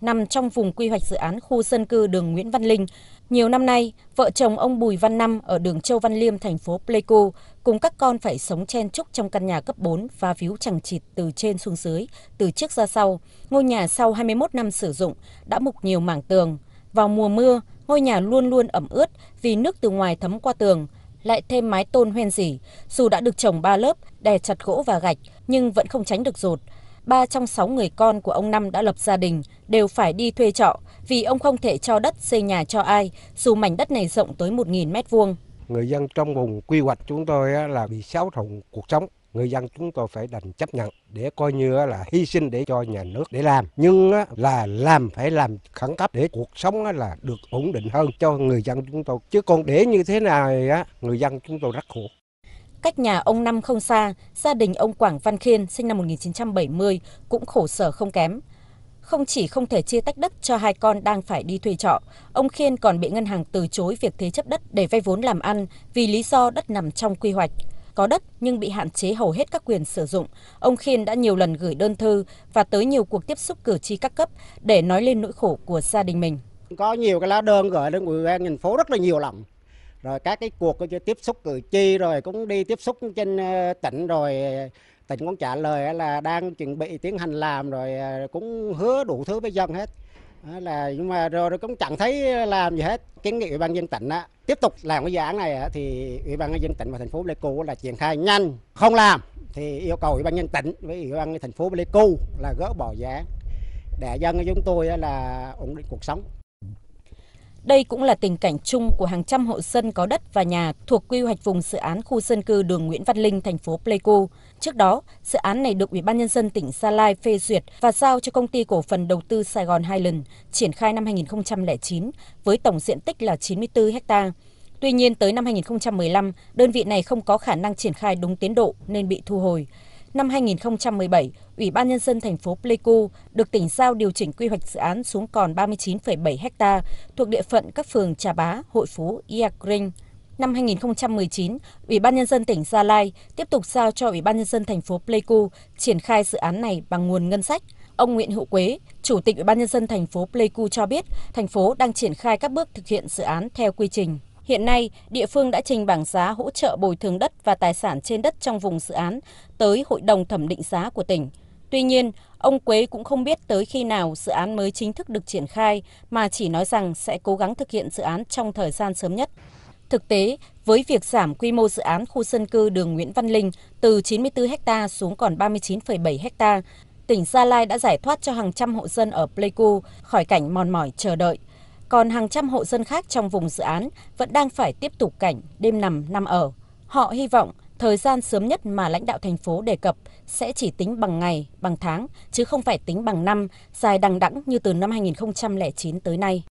nằm trong vùng quy hoạch dự án khu dân cư đường Nguyễn Văn Linh. Nhiều năm nay, vợ chồng ông Bùi Văn Năm ở đường Châu Văn Liêm, thành phố Pleiku cùng các con phải sống chen chúc trong căn nhà cấp 4 và víu chẳng chịt từ trên xuống dưới, từ trước ra sau. Ngôi nhà sau 21 năm sử dụng đã mục nhiều mảng tường. Vào mùa mưa, ngôi nhà luôn luôn ẩm ướt vì nước từ ngoài thấm qua tường, lại thêm mái tôn hoen dỉ. Dù đã được trồng ba lớp, đè chặt gỗ và gạch, nhưng vẫn không tránh được rột. Ba trong sáu người con của ông Năm đã lập gia đình đều phải đi thuê trọ vì ông không thể cho đất xây nhà cho ai, dù mảnh đất này rộng tới 1.000 mét vuông. Người dân trong vùng quy hoạch chúng tôi là bị xáo thùng cuộc sống người dân chúng tôi phải đành chấp nhận để coi như là hy sinh để cho nhà nước để làm nhưng là làm phải làm khẩn cấp để cuộc sống là được ổn định hơn cho người dân chúng tôi chứ còn để như thế này người dân chúng tôi rất khổ Cách nhà ông Năm không xa, gia đình ông Quảng Văn Khiên sinh năm 1970 cũng khổ sở không kém. Không chỉ không thể chia tách đất cho hai con đang phải đi thuê trọ, ông Khiên còn bị ngân hàng từ chối việc thế chấp đất để vay vốn làm ăn vì lý do đất nằm trong quy hoạch. Có đất nhưng bị hạn chế hầu hết các quyền sử dụng, ông Khiên đã nhiều lần gửi đơn thư và tới nhiều cuộc tiếp xúc cử tri các cấp để nói lên nỗi khổ của gia đình mình. Có nhiều cái lá đơn gửi đến ủy ban thành phố rất là nhiều lần rồi các cái cuộc tiếp xúc cử tri rồi cũng đi tiếp xúc trên ờ, tỉnh rồi tỉnh cũng trả lời là đang chuẩn bị tiến hành làm rồi ờ, cũng hứa đủ thứ với dân hết là nhưng mà rồi, cũng chẳng thấy làm gì hết kiến nghị ủy ban dân tỉnh á, tiếp tục làm cái dự án này á, thì ủy ban dân tỉnh và thành phố Pleiku là triển khai nhanh không làm thì yêu cầu ủy ban nhân tỉnh với ủy ban thành phố Pleiku là gỡ bỏ dự án để dân chúng tôi là ổn định cuộc sống đây cũng là tình cảnh chung của hàng trăm hộ dân có đất và nhà thuộc quy hoạch vùng dự án khu dân cư đường Nguyễn Văn Linh, thành phố Pleiku. Trước đó, dự án này được Ủy ban nhân dân tỉnh Gia Lai phê duyệt và giao cho công ty cổ phần đầu tư Sài Gòn Highland triển khai năm 2009 với tổng diện tích là 94 ha. Tuy nhiên tới năm 2015, đơn vị này không có khả năng triển khai đúng tiến độ nên bị thu hồi năm 2017, Ủy ban Nhân dân thành phố Pleiku được tỉnh giao điều chỉnh quy hoạch dự án xuống còn 39,7 ha thuộc địa phận các phường Trà Bá, Hội Phú, Iagring. Năm 2019, Ủy ban Nhân dân tỉnh Gia Lai tiếp tục giao cho Ủy ban Nhân dân thành phố Pleiku triển khai dự án này bằng nguồn ngân sách. Ông Nguyễn Hữu Quế, Chủ tịch Ủy ban Nhân dân thành phố Pleiku cho biết, thành phố đang triển khai các bước thực hiện dự án theo quy trình. Hiện nay, địa phương đã trình bảng giá hỗ trợ bồi thường đất và tài sản trên đất trong vùng dự án tới Hội đồng thẩm định giá của tỉnh. Tuy nhiên, ông Quế cũng không biết tới khi nào dự án mới chính thức được triển khai mà chỉ nói rằng sẽ cố gắng thực hiện dự án trong thời gian sớm nhất. Thực tế, với việc giảm quy mô dự án khu dân cư đường Nguyễn Văn Linh từ 94 ha xuống còn 39,7 ha, tỉnh Gia Lai đã giải thoát cho hàng trăm hộ dân ở Pleiku khỏi cảnh mòn mỏi chờ đợi. Còn hàng trăm hộ dân khác trong vùng dự án vẫn đang phải tiếp tục cảnh đêm nằm năm ở. Họ hy vọng thời gian sớm nhất mà lãnh đạo thành phố đề cập sẽ chỉ tính bằng ngày, bằng tháng, chứ không phải tính bằng năm, dài đằng đẵng như từ năm 2009 tới nay.